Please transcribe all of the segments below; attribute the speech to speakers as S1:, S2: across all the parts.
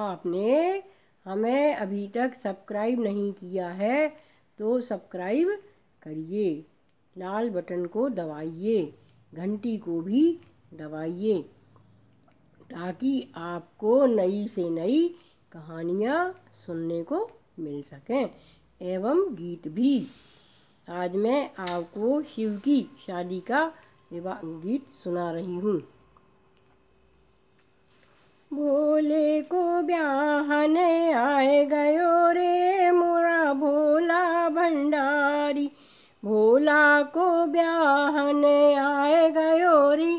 S1: आपने हमें अभी तक सब्सक्राइब नहीं किया है तो सब्सक्राइब करिए लाल बटन को दबाइए घंटी को भी दबाइए ताकि आपको नई से नई कहानियाँ सुनने को मिल सकें एवं गीत भी आज मैं आपको शिव की शादी का विवाह गीत सुना रही हूँ भोले को ब्याहने आए गयो रे मोरा भोला भंडारी भोला को ब्याहने आए गयो रे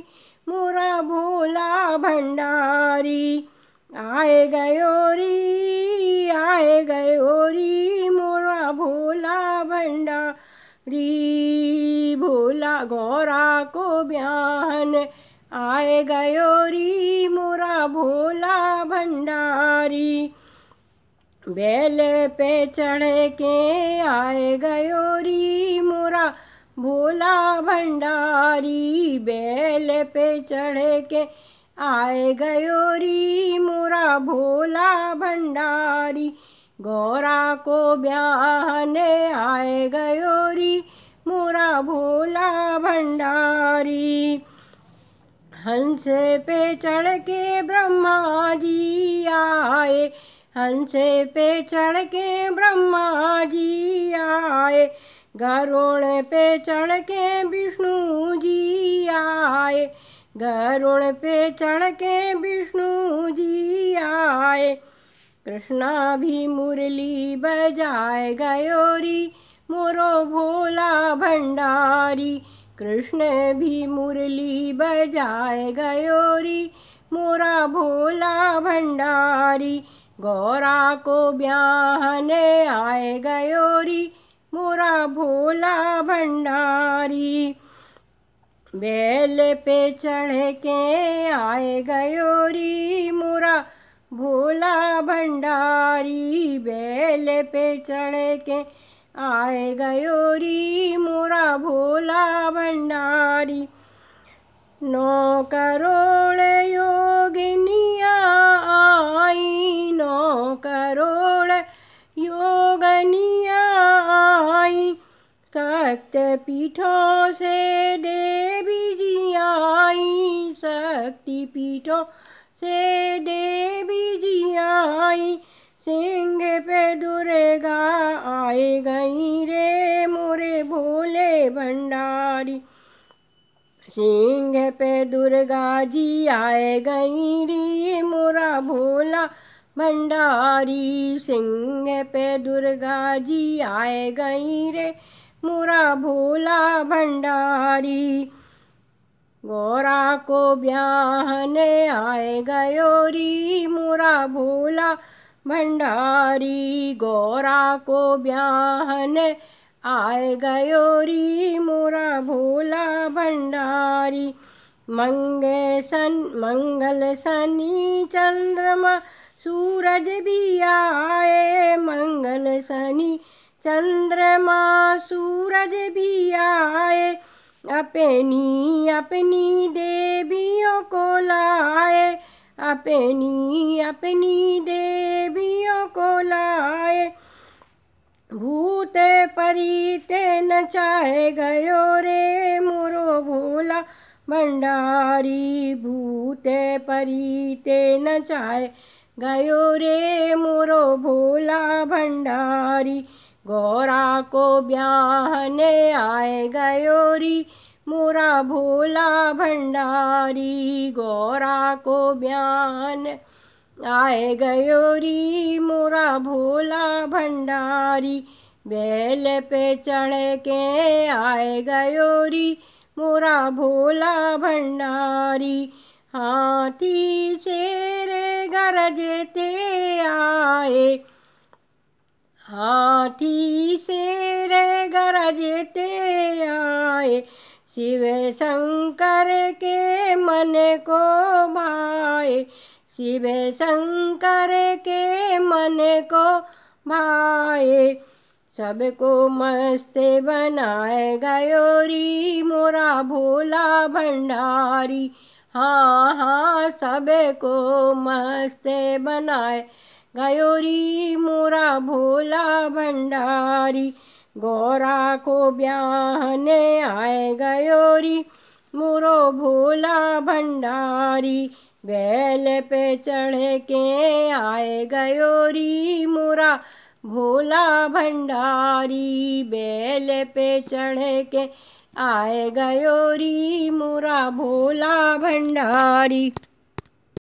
S1: मोरा भोला भंडारी आए गयो री आए गयो री मोरा भोला भंडारी भोला गौरा को ब्याहन आए गयो री मोरा भोला भंडारी बैल पे चढ़ के आए गयो री मोरा भोला भंडारी बैल पे चढ़ के आए गयो री मोरा भोला भंडारी गौरा को ब्याहने आए गयो री मोरा भोला भंडारी हंस पे चढ़ के ब्रह्मा जी आए हंस पे चढ़ के ब्रह्मा जी आए गरुण पे चढ़ के विष्णु जी आए गरुण पे चढ़ के विष्णु जी आए कृष्णा भी मुरली बजाए गयोरी मोरो भोला भंडारी कृष्ण भी मुरली बजाए गयोरी मोरा भोला भंडारी गौरा को ब्याहने आए गयोरी मोरा भोला भंडारी बैल पे चढ़ के आए गयोरी मोरा भोला भंडारी बैल पे चढ़ के आए गयोरी मोरा भोला भंडारी नौ करोड़ योगिनिया आई नौ करोड़ योगनिया आई सक्त पीठों से देवी जी आई शक्ति पीठों से देवी जी आई सिंह पे दुर्गा आए गई रे मोरे भोले भंडारी सिंह पे दुर्गा जी आए गई रे मोरा भोला भंडारी सिंह पे दुर्गा जी आए गई रे मोरा भोला भंडारी गोरा को ब्याहने आए गयो री मोरा भोला भंडारी गोरा को ब्याहन आए गयोरी मोरा भोला भंडारी मंगे सन मंगल सनी चंद्रमा सूरज भी आए मंगल सनी चंद्रमा सूरज भी आए अपनी अपनी देवियों को लाए अपनी अपनी देवियों को लाए भूत परीते नचाए गयो रे मोरो भोला भंडारी भूत परीते नचाए गयो रे मोरो भोला भंडारी गौरा को ब्याहने आए गयोरी मोरा भोला भंडारी गौरा को बयान आए गयोरी मोरा भोला भंडारी बैल पे चढ़ के आए गयोरी मोरा भोला भंडारी हाथी शेर गरजते आए हाथी शेर गरजते आए शिव शंकर के मन को भाए शिव शंकर के मन को भाए सबको मस्त बनाए गयोरी मोरा भोला भंडारी हाँ हाँ सबको मस्त बनाए गयोरी मोरा भोला भंडारी गोरा को ब्याहने आए गयोरी मुरो भोला भंडारी बैल पे चढ़ के आए गयोरी मुरा भोला भंडारी बैल पे चढ़ के आए गयोरी मुरा भोला भंडारी